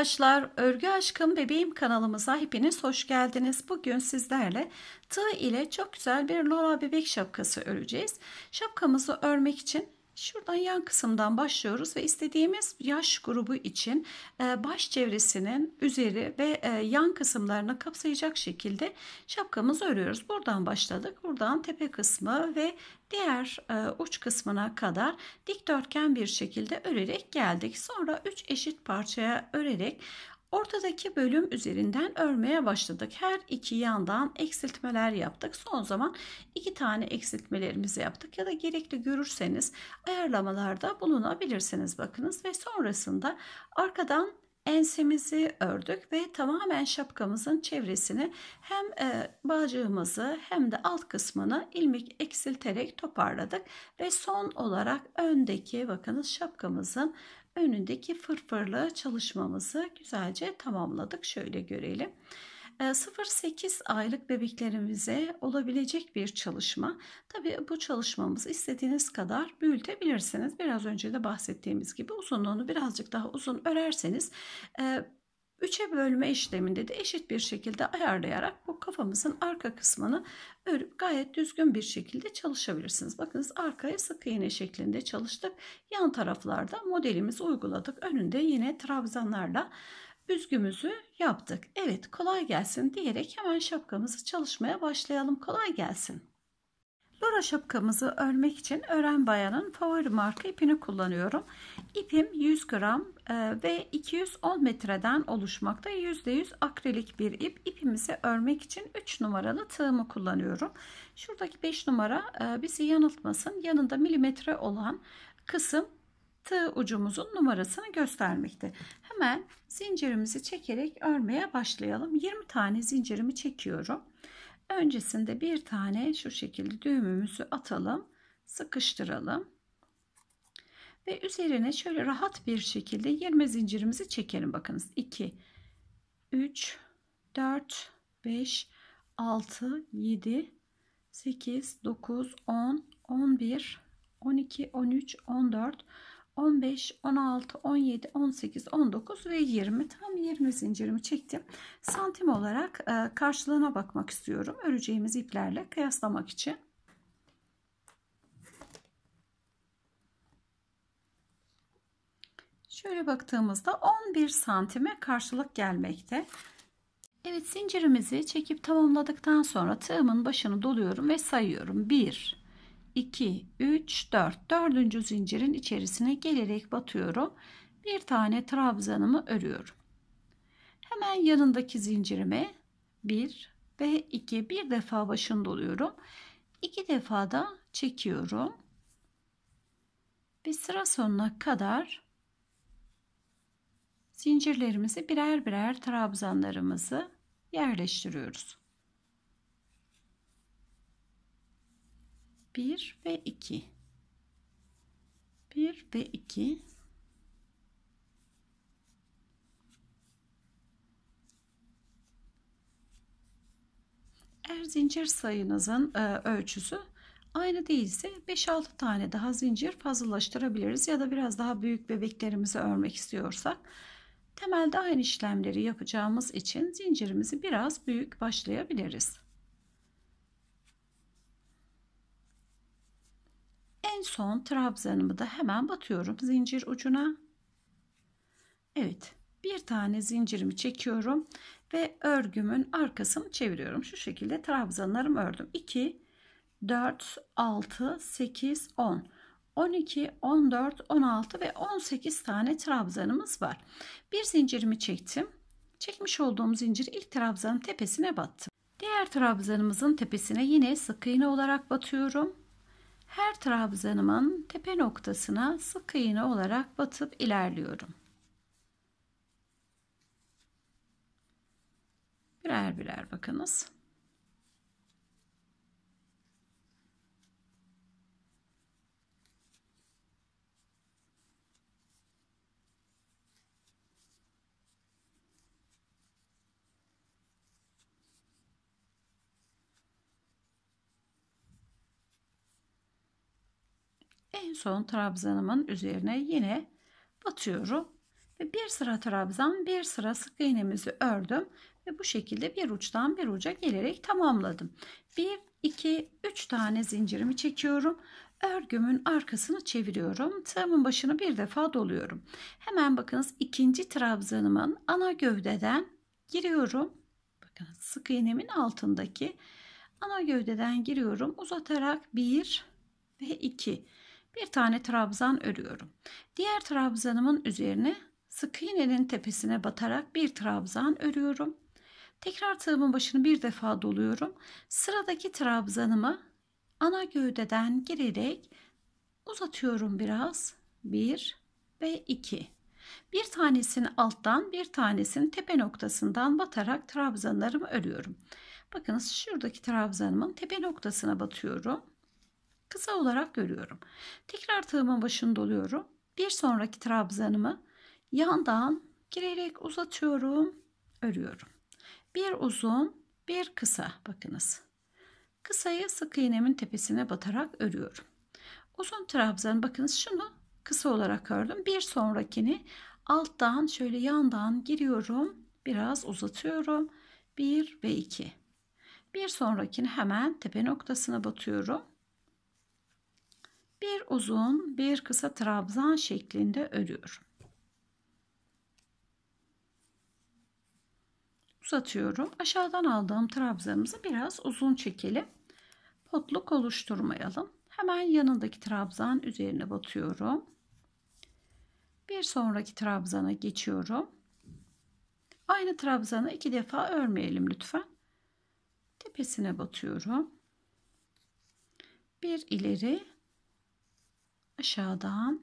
arkadaşlar, Örgü Aşkım Bebeğim kanalımıza hepiniz hoş geldiniz. Bugün sizlerle tığ ile çok güzel bir Lora bebek şapkası öreceğiz. Şapkamızı örmek için Şuradan yan kısımdan başlıyoruz ve istediğimiz yaş grubu için e, baş çevresinin üzeri ve e, yan kısımlarını kapsayacak şekilde şapkamızı örüyoruz. Buradan başladık. Buradan tepe kısmı ve diğer e, uç kısmına kadar dikdörtgen bir şekilde örerek geldik. Sonra 3 eşit parçaya örerek Ortadaki bölüm üzerinden örmeye başladık. Her iki yandan eksiltmeler yaptık. Son zaman iki tane eksiltmelerimizi yaptık ya da gerekli görürseniz ayarlamalarda bulunabilirsiniz bakınız ve sonrasında arkadan ensemizi ördük ve tamamen şapkamızın çevresini hem e, bağcığımızı hem de alt kısmını ilmek eksilterek toparladık ve son olarak öndeki bakınız şapkamızın önündeki fırfırlı çalışmamızı güzelce tamamladık. Şöyle görelim. 0-8 ee, aylık bebeklerimize olabilecek bir çalışma. Tabii bu çalışmamızı istediğiniz kadar büyütebilirsiniz. Biraz önce de bahsettiğimiz gibi uzunluğunu birazcık daha uzun örerseniz e, Üçe bölme işleminde de eşit bir şekilde ayarlayarak bu kafamızın arka kısmını örüp gayet düzgün bir şekilde çalışabilirsiniz. Bakınız arkaya sık iğne şeklinde çalıştık. Yan taraflarda modelimizi uyguladık. Önünde yine trabzanlarla üzgümüzü yaptık. Evet kolay gelsin diyerek hemen şapkamızı çalışmaya başlayalım. Kolay gelsin. Lora şapkamızı örmek için Ören Bayan'ın favori marka ipini kullanıyorum. İpim 100 gram e, ve 210 metreden oluşmakta %100 akrilik bir ip. İpimizi örmek için 3 numaralı tığımı kullanıyorum. Şuradaki 5 numara e, bizi yanıltmasın. Yanında milimetre olan kısım tığ ucumuzun numarasını göstermekte. Hemen zincirimizi çekerek örmeye başlayalım. 20 tane zincirimi çekiyorum. Öncesinde bir tane şu şekilde düğümümüzü atalım. Sıkıştıralım. Ve üzerine şöyle rahat bir şekilde 20 zincirimizi çekelim. Bakınız 2, 3, 4, 5, 6, 7, 8, 9, 10, 11, 12, 13, 14, 15, 16, 17, 18, 19 ve 20 tam 20 zincirimi çektim. Santim olarak e, karşılığına bakmak istiyorum. Öreceğimiz iplerle kıyaslamak için. Şöyle baktığımızda 11 santime karşılık gelmekte. Evet zincirimizi çekip tamamladıktan sonra tığımın başını doluyorum ve sayıyorum. 1 2, 3, 4. Dördüncü zincirin içerisine gelerek batıyorum. Bir tane trabzanımı örüyorum. Hemen yanındaki zincirime 1 ve 2 bir defa başını doluyorum. 2 defa da çekiyorum. Ve sıra sonuna kadar zincirlerimizi birer birer trabzanlarımızı yerleştiriyoruz. 1 ve 2 1 ve 2 Eğer zincir sayınızın e, ölçüsü aynı değilse 5-6 tane daha zincir fazlalaştırabiliriz ya da biraz daha büyük bebeklerimizi örmek istiyorsak temelde aynı işlemleri yapacağımız için zincirimizi biraz büyük başlayabiliriz. En son trabzanımı da hemen batıyorum zincir ucuna. Evet bir tane zincirimi çekiyorum ve örgümün arkasını çeviriyorum. Şu şekilde trabzanlarımı ördüm. 2, 4, 6, 8, 10. 12, 14, 16 ve 18 tane trabzanımız var. Bir zincirimi çektim. Çekmiş olduğum zincir ilk trabzanın tepesine battım. Diğer trabzanımızın tepesine yine sık iğne olarak batıyorum. Her trabzanımın tepe noktasına sık iğne olarak batıp ilerliyorum. Birer birer bakınız. En son trabzanımın üzerine yine batıyorum. Ve bir sıra trabzan, bir sıra sık iğnemizi ördüm. Ve bu şekilde bir uçtan bir uca gelerek tamamladım. 1, 2, 3 tane zincirimi çekiyorum. Örgümün arkasını çeviriyorum. Tığımın başını bir defa doluyorum. Hemen bakınız ikinci trabzanımın ana gövdeden giriyorum. Bakın sık iğnemin altındaki ana gövdeden giriyorum. Uzatarak 1 ve 2 bir tane trabzan örüyorum. Diğer trabzanımın üzerine sık iğnenin tepesine batarak bir trabzan örüyorum. Tekrar tığımın başını bir defa doluyorum. Sıradaki trabzanımı ana gövdeden girerek uzatıyorum biraz. 1 ve 2. Bir tanesini alttan bir tanesini tepe noktasından batarak trabzanlarımı örüyorum. Bakınız şuradaki trabzanımın tepe noktasına batıyorum kısa olarak görüyorum. Tekrar tığımın başını doluyorum. Bir sonraki trabzanımı yandan girerek uzatıyorum, örüyorum. Bir uzun, bir kısa bakınız. Kısayı sık iğnemin tepesine batarak örüyorum. Uzun trabzan bakınız şunu kısa olarak ördüm. Bir sonrakini alttan şöyle yandan giriyorum. Biraz uzatıyorum. 1 ve 2. Bir sonrakini hemen tepe noktasına batıyorum bir uzun bir kısa trabzan şeklinde örüyorum. Uzatıyorum. Aşağıdan aldığım trabzanımızı biraz uzun çekelim. Potluk oluşturmayalım. Hemen yanındaki trabzan üzerine batıyorum. Bir sonraki trabzana geçiyorum. Aynı trabzanı iki defa örmeyelim lütfen. Tepesine batıyorum. Bir ileri aşağıdan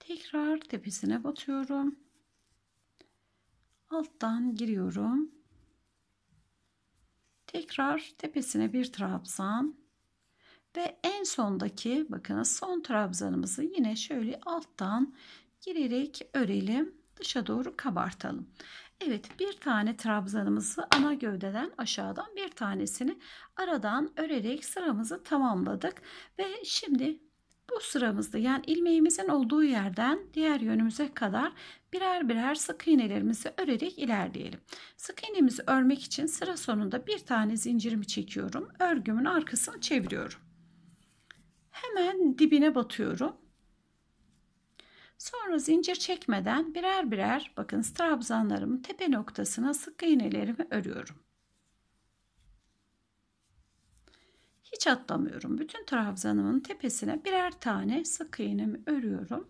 tekrar tepesine batıyorum. Alttan giriyorum. Tekrar tepesine bir trabzan ve en sondaki bakın, son trabzanımızı yine şöyle alttan girerek örelim dışa doğru kabartalım. Evet bir tane trabzanımızı ana gövdeden aşağıdan bir tanesini aradan örerek sıramızı tamamladık ve şimdi bu sıramızda yani ilmeğimizin olduğu yerden diğer yönümüze kadar birer birer sık iğnelerimizi örerek ilerleyelim. Sık iğnemizi örmek için sıra sonunda bir tane zincirimi çekiyorum. Örgümün arkasını çeviriyorum. Hemen dibine batıyorum. Sonra zincir çekmeden birer birer bakın trabzanlarımın tepe noktasına sık iğnelerimi örüyorum. Hiç atlamıyorum. Bütün trabzanımın tepesine birer tane sık iğnemi örüyorum.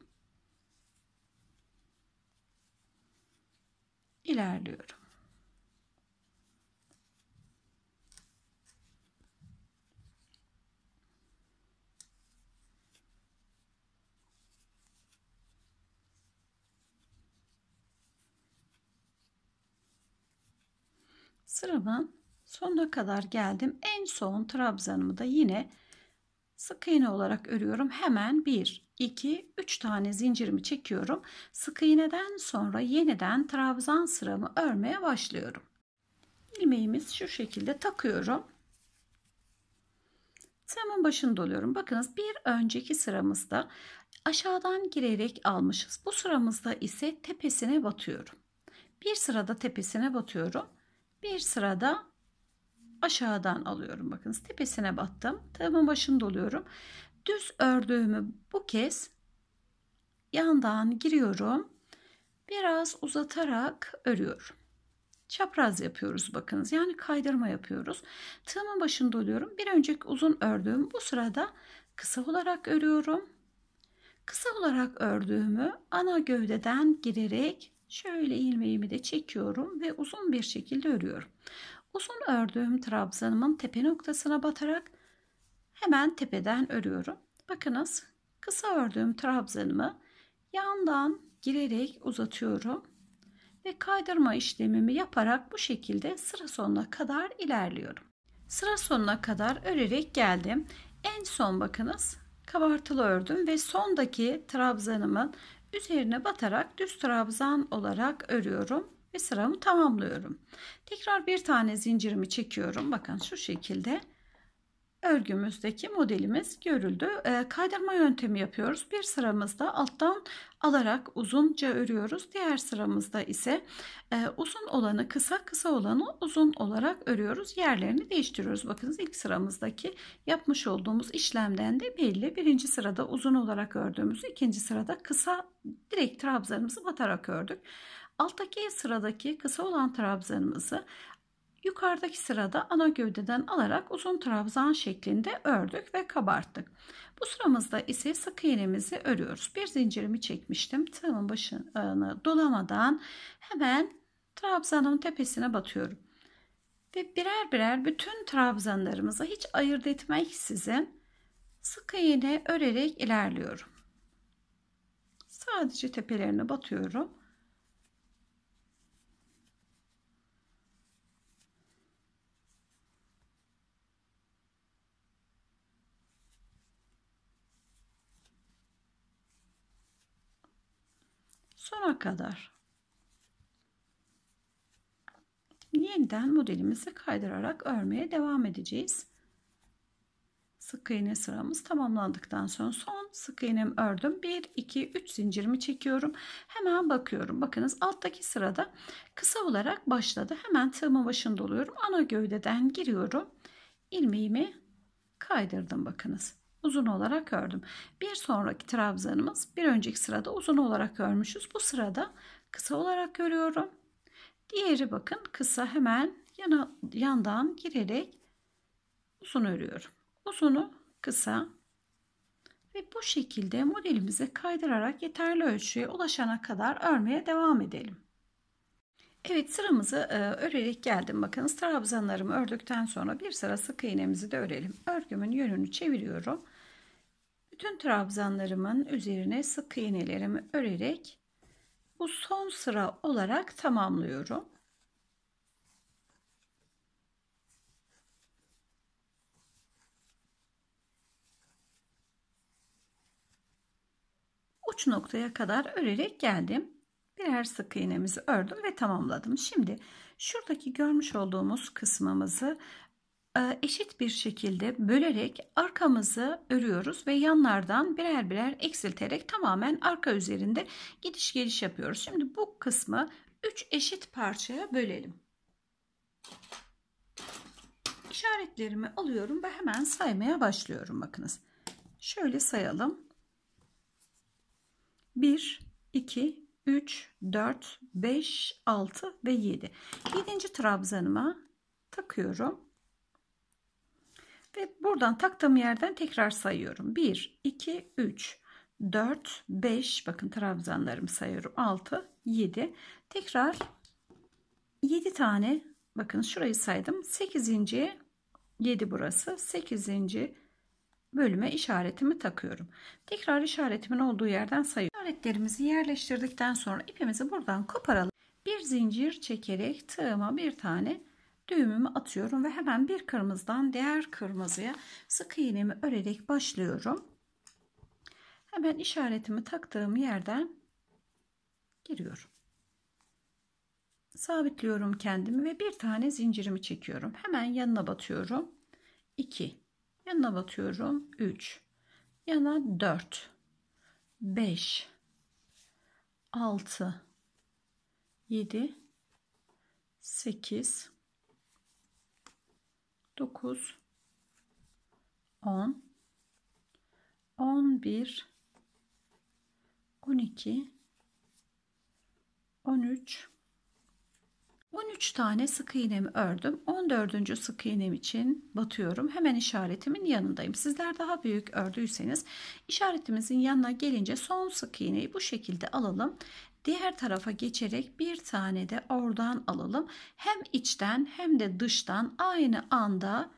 İlerliyorum. Sıramın Sonuna kadar geldim. En son trabzanımı da yine sık iğne olarak örüyorum. Hemen 1, 2, 3 tane zincirimi çekiyorum. Sık iğneden sonra yeniden trabzan sıramı örmeye başlıyorum. İlmeğimiz şu şekilde takıyorum. Sıramın başını doluyorum. Bakınız bir önceki sıramızda aşağıdan girerek almışız. Bu sıramızda ise tepesine batıyorum. Bir sırada tepesine batıyorum. Bir sırada aşağıdan alıyorum. Bakınız tepesine battım. Tığımın başını doluyorum. Düz ördüğümü bu kez yandan giriyorum. Biraz uzatarak örüyorum. Çapraz yapıyoruz bakınız. Yani kaydırma yapıyoruz. Tığımın başını doluyorum. Bir önceki uzun ördüğüm bu sırada kısa olarak örüyorum. Kısa olarak ördüğümü ana gövdeden girerek şöyle ilmeğimi de çekiyorum ve uzun bir şekilde örüyorum. Uzun ördüğüm trabzanımın tepe noktasına batarak hemen tepeden örüyorum. Bakınız kısa ördüğüm trabzanımı yandan girerek uzatıyorum ve kaydırma işlemimi yaparak bu şekilde sıra sonuna kadar ilerliyorum. Sıra sonuna kadar örerek geldim. En son bakınız kabartılı ördüm ve sondaki trabzanımın üzerine batarak düz trabzan olarak örüyorum ve sıramı tamamlıyorum. Tekrar bir tane zincirimi çekiyorum. Bakın şu şekilde örgümüzdeki modelimiz görüldü. Ee, kaydırma yöntemi yapıyoruz. Bir sıramızda alttan alarak uzunca örüyoruz. Diğer sıramızda ise e, uzun olanı kısa, kısa olanı uzun olarak örüyoruz. Yerlerini değiştiriyoruz. Bakınız ilk sıramızdaki yapmış olduğumuz işlemden de belli. Birinci sırada uzun olarak ördüğümüzü, ikinci sırada kısa direkt trabzanımızı batarak ördük. Alttaki sıradaki kısa olan trabzanımızı yukarıdaki sırada ana gövdeden alarak uzun trabzan şeklinde ördük ve kabarttık. Bu sıramızda ise sık iğnemizi örüyoruz. Bir zincirimi çekmiştim. Tığımın başını dolamadan hemen trabzanın tepesine batıyorum. Ve birer birer bütün trabzanlarımızı hiç ayırt etmeksizin sık iğne örerek ilerliyorum. Sadece tepelerine batıyorum. sona kadar. Yeniden modelimizi kaydırarak örmeye devam edeceğiz. Sık iğne sıramız tamamlandıktan sonra son sık iğnemi ördüm. 1, 2, 3 zincirimi çekiyorum. Hemen bakıyorum. Bakınız alttaki sırada kısa olarak başladı. Hemen tığımın başında oluyorum. Ana gövdeden giriyorum. İlmeğimi kaydırdım bakınız uzun olarak ördüm. Bir sonraki trabzanımız bir önceki sırada uzun olarak örmüşüz. Bu sırada kısa olarak örüyorum. Diğeri bakın kısa hemen yana, yandan girerek uzun örüyorum. Uzunu kısa ve bu şekilde modelimize kaydırarak yeterli ölçüye ulaşana kadar örmeye devam edelim. Evet sıramızı e, örerek geldim. Bakınız trabzanlarımı ördükten sonra bir sıra sık iğnemizi de örelim. Örgümün yönünü çeviriyorum. Bütün trabzanlarımın üzerine sık iğnelerimi örerek bu son sıra olarak tamamlıyorum. uç noktaya kadar örerek geldim. Birer sık iğnemizi ördüm ve tamamladım. Şimdi şuradaki görmüş olduğumuz kısmımızı e, eşit bir şekilde bölerek arkamızı örüyoruz ve yanlardan birer birer eksilterek tamamen arka üzerinde gidiş geliş yapıyoruz. Şimdi bu kısmı 3 eşit parçaya bölelim. İşaretlerimi alıyorum ve hemen saymaya başlıyorum bakınız. Şöyle sayalım. 1, 2, 3, 4, 5, 6 ve 7. 7. trabzanıma takıyorum ve buradan taktığım yerden tekrar sayıyorum. 1, 2, 3, 4, 5. Bakın trabzanlarımı sayıyorum. 6, 7. Tekrar 7 tane. Bakın şurayı saydım. 8. 7 burası. 8. bölüme işaretimi takıyorum. Tekrar işaretimin olduğu yerden sayıyorum. İşaretlerimizi yerleştirdikten sonra ipimizi buradan koparalım. Bir zincir çekerek tığıma bir tane düğümümü atıyorum ve hemen bir kırmızıdan diğer kırmızıya sık iğnemi örerek başlıyorum. Hemen işaretimi taktığım yerden giriyorum. Sabitliyorum kendimi ve bir tane zincirimi çekiyorum. Hemen yanına batıyorum. 2. Yanına batıyorum. 3. Yana 4. 5. 6. 7. 8. 9 10 11 12 13 13 tane sık iğnemi ördüm. 14. sık iğnem için batıyorum. Hemen işaretimin yanındayım. Sizler daha büyük ördüyseniz işaretimizin yanına gelince son sık iğneyi bu şekilde alalım diğer tarafa geçerek bir tane de oradan alalım. Hem içten hem de dıştan aynı anda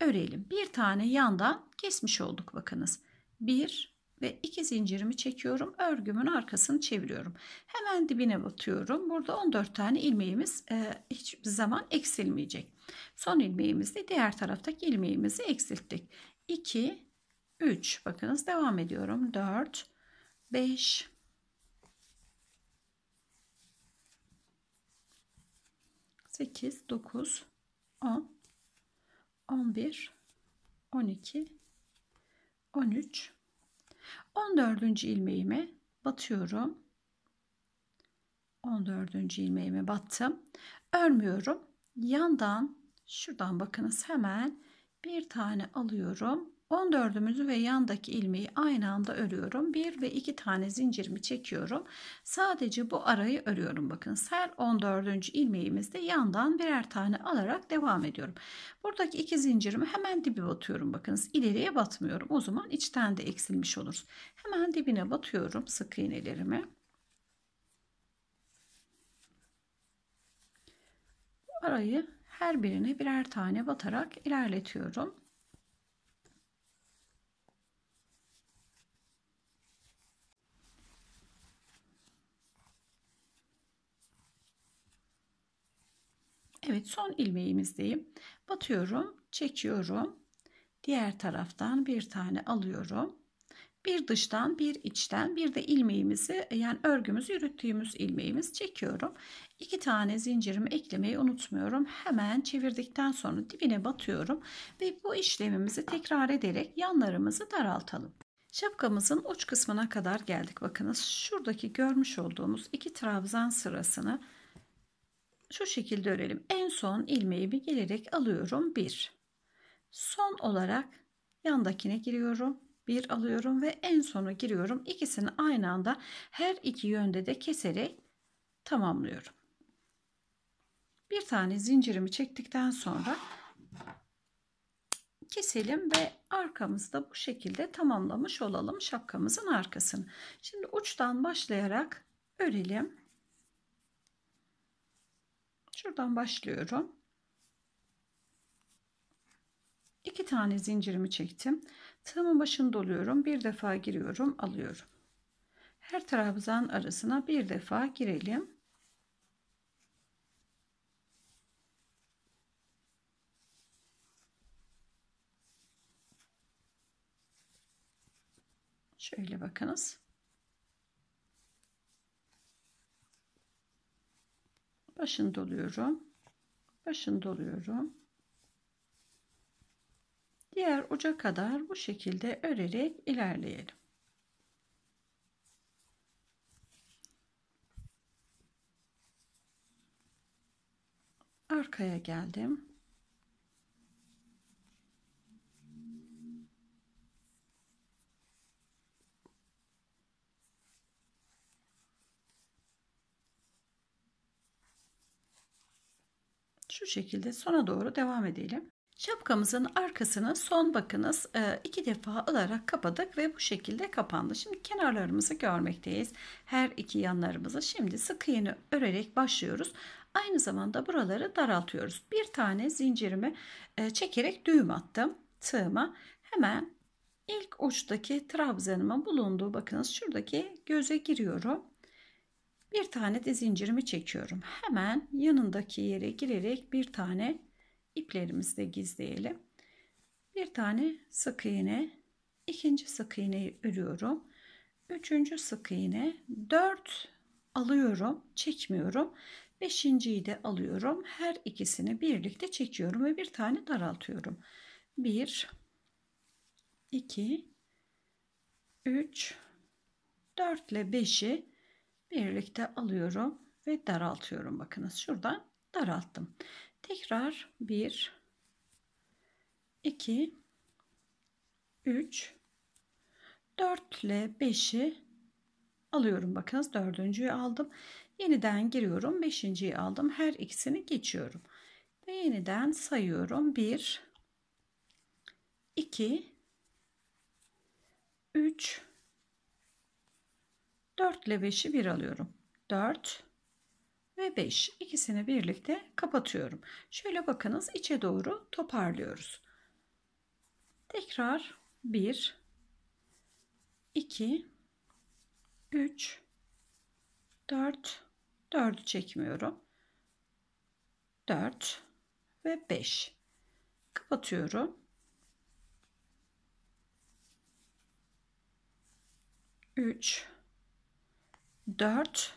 örelim. Bir tane yandan kesmiş olduk bakınız. Bir ve iki zincirimi çekiyorum. Örgümün arkasını çeviriyorum. Hemen dibine batıyorum. Burada 14 tane ilmeğimiz e, hiçbir zaman eksilmeyecek. Son ilmeğimizi diğer taraftaki ilmeğimizi eksilttik. 2 3 bakınız devam ediyorum. 4 5 8, 9, 10, 11, 12, 13, 14. ilmeğime batıyorum. 14. ilmeğime battım. Örmüyorum. Yandan şuradan bakınız hemen bir tane alıyorum. 14'ümüzü ve yandaki ilmeği aynı anda örüyorum. 1 ve 2 tane zincirimi çekiyorum. Sadece bu arayı örüyorum. Bakın her 14. ilmeğimizde yandan birer tane alarak devam ediyorum. Buradaki 2 zincirimi hemen dibi batıyorum. Bakınız ileriye batmıyorum. O zaman içten de eksilmiş oluruz. Hemen dibine batıyorum sık iğnelerimi. Bu arayı her birine birer tane batarak ilerletiyorum. Evet son ilmeğimizdeyim. Batıyorum, çekiyorum. Diğer taraftan bir tane alıyorum. Bir dıştan, bir içten, bir de ilmeğimizi yani örgümüzü yürüttüğümüz ilmeğimiz çekiyorum. İki tane zincirimi eklemeyi unutmuyorum. Hemen çevirdikten sonra dibine batıyorum ve bu işlemimizi tekrar ederek yanlarımızı daraltalım. Şapkamızın uç kısmına kadar geldik. Bakınız şuradaki görmüş olduğumuz iki trabzan sırasını şu şekilde örelim. En son ilmeğimi gelerek alıyorum. 1. Son olarak yandakine giriyorum. 1 alıyorum ve en sona giriyorum. İkisini aynı anda her iki yönde de keserek tamamlıyorum. Bir tane zincirimi çektikten sonra keselim ve arkamızda bu şekilde tamamlamış olalım şapkamızın arkasını. Şimdi uçtan başlayarak örelim. Şuradan başlıyorum. İki tane zincirimi çektim. Tığımın başını doluyorum. Bir defa giriyorum, alıyorum. Her trabzan arasına bir defa girelim. Şöyle bakınız. başını doluyorum başını doluyorum diğer uca kadar bu şekilde örerek ilerleyelim arkaya geldim Şu şekilde sona doğru devam edelim. Şapkamızın arkasını son bakınız e, iki defa alarak kapadık ve bu şekilde kapandı. Şimdi kenarlarımızı görmekteyiz. Her iki yanlarımızı şimdi sık iğne örerek başlıyoruz. Aynı zamanda buraları daraltıyoruz. Bir tane zincirimi e, çekerek düğüm attım tığıma. Hemen ilk uçtaki trabzanımın bulunduğu bakınız şuradaki göze giriyorum. Bir tane de zincirimi çekiyorum. Hemen yanındaki yere girerek bir tane iplerimizi de gizleyelim. Bir tane sık iğne, ikinci sık iğneyi örüyorum. Üçüncü sık iğne, dört alıyorum, çekmiyorum. Beşinciyi de alıyorum. Her ikisini birlikte çekiyorum ve bir tane daraltıyorum. Bir, iki, üç, dört ile beşi birlikte alıyorum ve daraltıyorum. Bakınız şuradan daralttım. Tekrar 1 2 3 4 ile 5'i alıyorum. Bakınız dördüncüyü aldım. Yeniden giriyorum. Beşinciyi aldım. Her ikisini geçiyorum. Ve yeniden sayıyorum. 1 2 3 4 ile 5'i bir alıyorum. 4 ve 5 ikisini birlikte kapatıyorum. Şöyle bakınız içe doğru toparlıyoruz. Tekrar 1 2 3 4 4'ü çekmiyorum. 4 ve 5 kapatıyorum. Üç. 4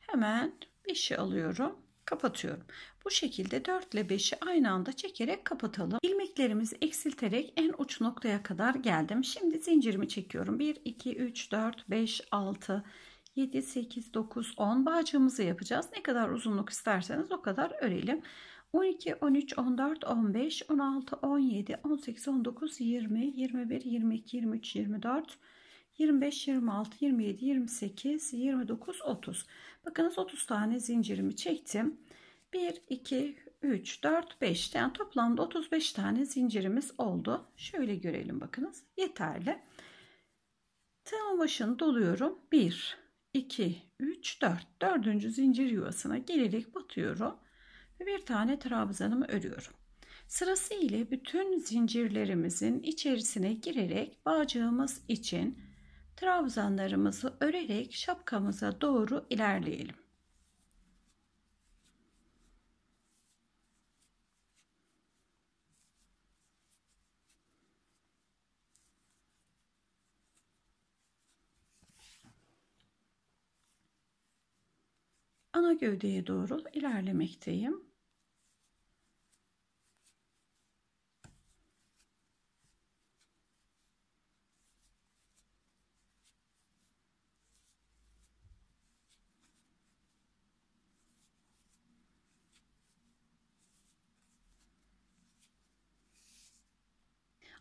hemen 5'i alıyorum kapatıyorum. Bu şekilde 4 ile 5'i aynı anda çekerek kapatalım. Ilmeklerimizi eksilterek en uç noktaya kadar geldim. Şimdi zincirimi çekiyorum. 1, 2, 3, 4, 5, 6, 7, 8, 9, 10 bağcığımızı yapacağız. Ne kadar uzunluk isterseniz o kadar örelim. 12, 13, 14, 15, 16, 17, 18, 19, 20, 21, 22, 23, 24, 24, 25, 26, 27, 28, 29, 30. Bakınız 30 tane zincirimi çektim. 1, 2, 3, 4, 5. Yani toplamda 35 tane zincirimiz oldu. Şöyle görelim bakınız. Yeterli. Tığımın başını doluyorum. 1, 2, 3, 4. Dördüncü zincir yuvasına gelerek batıyorum. Ve bir tane trabzanımı örüyorum. Sırası ile bütün zincirlerimizin içerisine girerek bağcığımız için trabzanlarımızı örerek şapkamıza doğru ilerleyelim. ana gövdeye doğru ilerlemekteyim.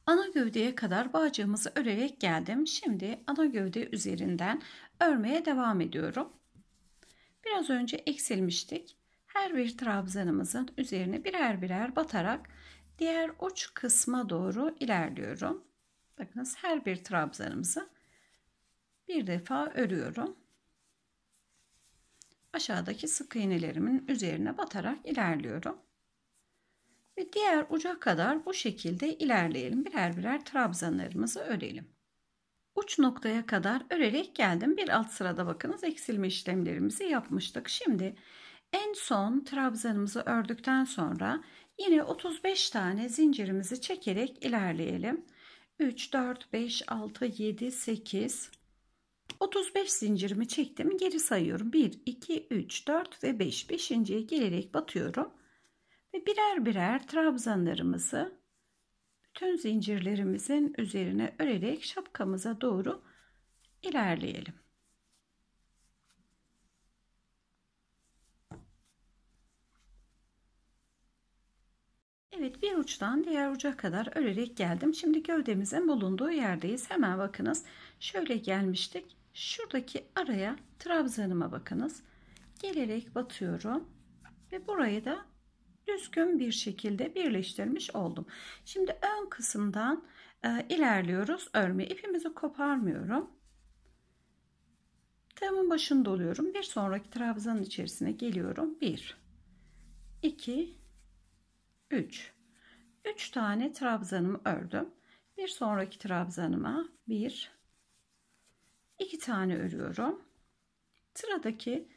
Ana gövdeye kadar bağcığımızı örerek geldim. Şimdi ana gövde üzerinden örmeye devam ediyorum. Biraz önce eksilmiştik. Her bir trabzanımızın üzerine birer birer batarak diğer uç kısma doğru ilerliyorum. Bakınız her bir trabzanımızı bir defa örüyorum. Aşağıdaki sık iğnelerimin üzerine batarak ilerliyorum. Ve diğer uca kadar bu şekilde ilerleyelim. Birer birer trabzanlarımızı örelim. Uç noktaya kadar örerek geldim. Bir alt sırada bakınız eksilme işlemlerimizi yapmıştık. Şimdi en son trabzanımızı ördükten sonra yine 35 tane zincirimizi çekerek ilerleyelim. 3, 4, 5, 6, 7, 8, 35 zincirimi çektim. Geri sayıyorum. 1, 2, 3, 4 ve 5. 5.ye gelerek batıyorum ve birer birer trabzanlarımızı bütün zincirlerimizin üzerine örerek şapkamıza doğru ilerleyelim. Evet bir uçtan diğer uca kadar örerek geldim. Şimdi gövdemizin bulunduğu yerdeyiz. Hemen bakınız. Şöyle gelmiştik. Şuradaki araya trabzanıma bakınız. Gelerek batıyorum. Ve burayı da düzgün bir şekilde birleştirmiş oldum. Şimdi ön kısımdan e, ilerliyoruz. Örme ipimizi koparmıyorum. Tığımın başını doluyorum. Bir sonraki trabzanın içerisine geliyorum. 1 2 3 3 tane trabzanımı ördüm. Bir sonraki trabzanıma 1 2 tane örüyorum. Sıradaki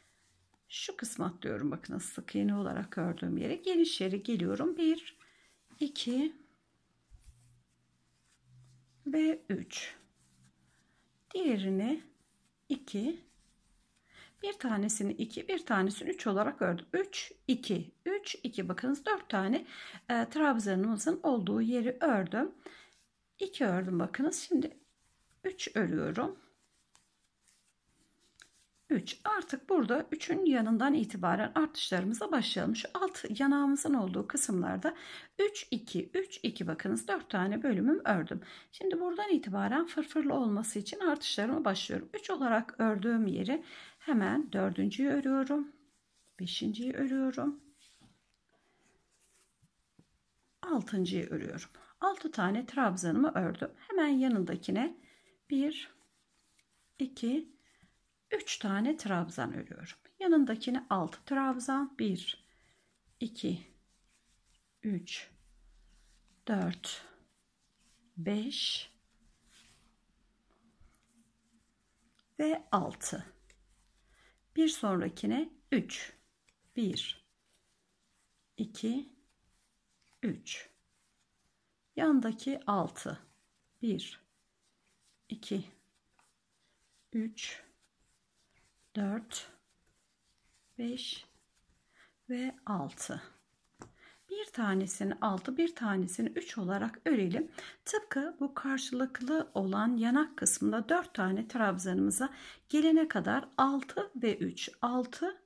şu kısmı atlıyorum bakınız sık iğne olarak ördüğüm yere geniş yere geliyorum 1 2 ve 3 diğerini 2 bir tanesini 2 bir tanesini 3 olarak ördüm 3 2 3 2 bakınız 4 tane e, trabzanımızın olduğu yeri ördüm 2 ördüm bakınız şimdi 3 örüyorum 3. Artık burada 3'ün yanından itibaren artışlarımıza başlayalım. Şu alt yanağımızın olduğu kısımlarda 3, 2, 3, 2 bakınız 4 tane bölümüm ördüm. Şimdi buradan itibaren fırfırlı olması için artışlarıma başlıyorum. 3 olarak ördüğüm yeri hemen 4. örüyorum. 5. örüyorum. 6. örüyorum. 6 tane trabzanımı ördüm. Hemen yanındakine 1, 2, 3. 3 tane trabzan örüyorum. Yanındakini 6 trabzan 1 2 3 4 5 ve 6. Bir sonrakine 3 1 2 3 Yandaki 6 1 2 3 4 5 ve 6 bir tanesini 6 bir tanesini 3 olarak örelim tıpkı bu karşılıklı olan yanak kısmında 4 tane trabzanımıza gelene kadar 6 ve 3 6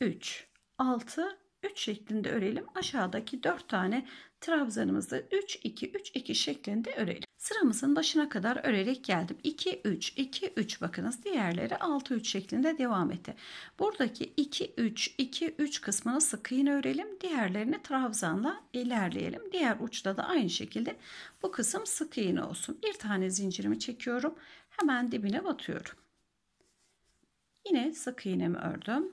3 6 3 şeklinde örelim aşağıdaki 4 tane trabzanımızı 3 2 3 2 şeklinde örelim Sıramızın başına kadar örerek geldim. 2 3 2 3 bakınız diğerleri 6 3 şeklinde devam etti. Buradaki 2 3 2 3 kısmını sık iğne örelim. Diğerlerini trabzanla ilerleyelim. Diğer uçta da aynı şekilde bu kısım sık iğne olsun. Bir tane zincirimi çekiyorum. Hemen dibine batıyorum. Yine sık iğnemi ördüm.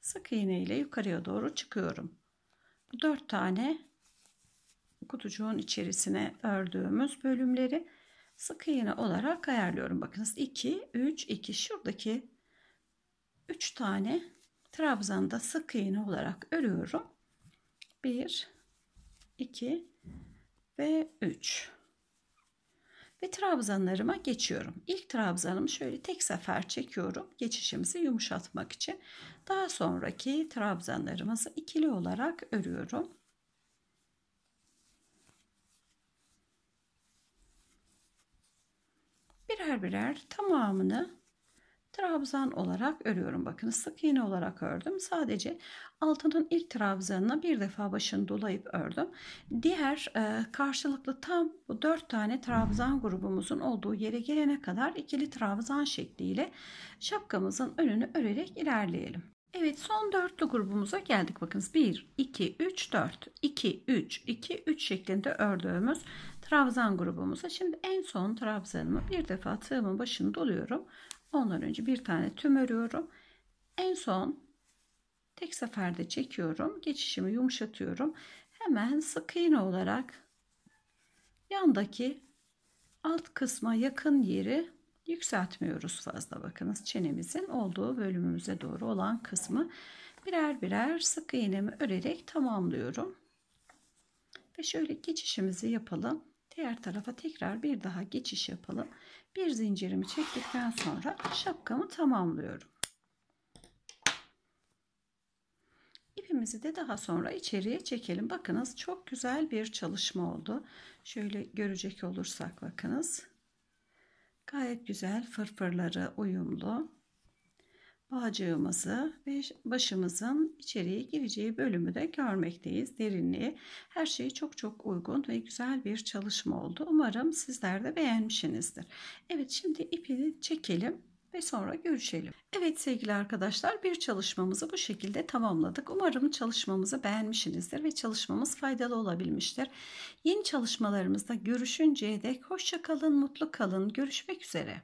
Sık iğne ile yukarıya doğru çıkıyorum. 4 tane kutucuğun içerisine ördüğümüz bölümleri sık iğne olarak ayarlıyorum. Bakınız 2, 3, 2 şuradaki 3 tane trabzanda sık iğne olarak örüyorum. 1, 2 ve 3 ve trabzanlarıma geçiyorum. İlk trabzanımı şöyle tek sefer çekiyorum geçişimizi yumuşatmak için. Daha sonraki trabzanlarımızı ikili olarak örüyorum. birer birer tamamını trabzan olarak örüyorum. Bakın sık iğne olarak ördüm. Sadece altının ilk trabzanına bir defa başını dolayıp ördüm. Diğer e, karşılıklı tam bu dört tane trabzan grubumuzun olduğu yere gelene kadar ikili trabzan şekliyle şapkamızın önünü örerek ilerleyelim. Evet son dörtlü grubumuza geldik. Bakınız 1, 2, 3, 4, 2, 3, 2, 3 şeklinde ördüğümüz trabzan grubumuza. Şimdi en son trabzanımı bir defa tığımın başını doluyorum. Ondan önce bir tane tüm örüyorum. En son tek seferde çekiyorum. Geçişimi yumuşatıyorum. Hemen sık iğne olarak yandaki alt kısma yakın yeri yükseltmiyoruz fazla. Bakınız çenemizin olduğu bölümümüze doğru olan kısmı birer birer sık iğnemi örerek tamamlıyorum. Ve şöyle geçişimizi yapalım diğer tarafa tekrar bir daha geçiş yapalım. Bir zincirimi çektikten sonra şapkamı tamamlıyorum. İpimizi de daha sonra içeriye çekelim. Bakınız çok güzel bir çalışma oldu. Şöyle görecek olursak bakınız. Gayet güzel fırfırları uyumlu bağcığımızı ve başımızın içeriye gireceği bölümü de görmekteyiz. Derinliği her şey çok çok uygun ve güzel bir çalışma oldu. Umarım sizler de beğenmişsinizdir. Evet şimdi ipi çekelim ve sonra görüşelim. Evet sevgili arkadaşlar bir çalışmamızı bu şekilde tamamladık. Umarım çalışmamızı beğenmişsinizdir ve çalışmamız faydalı olabilmiştir. Yeni çalışmalarımızda görüşünceye dek hoşçakalın mutlu kalın. Görüşmek üzere.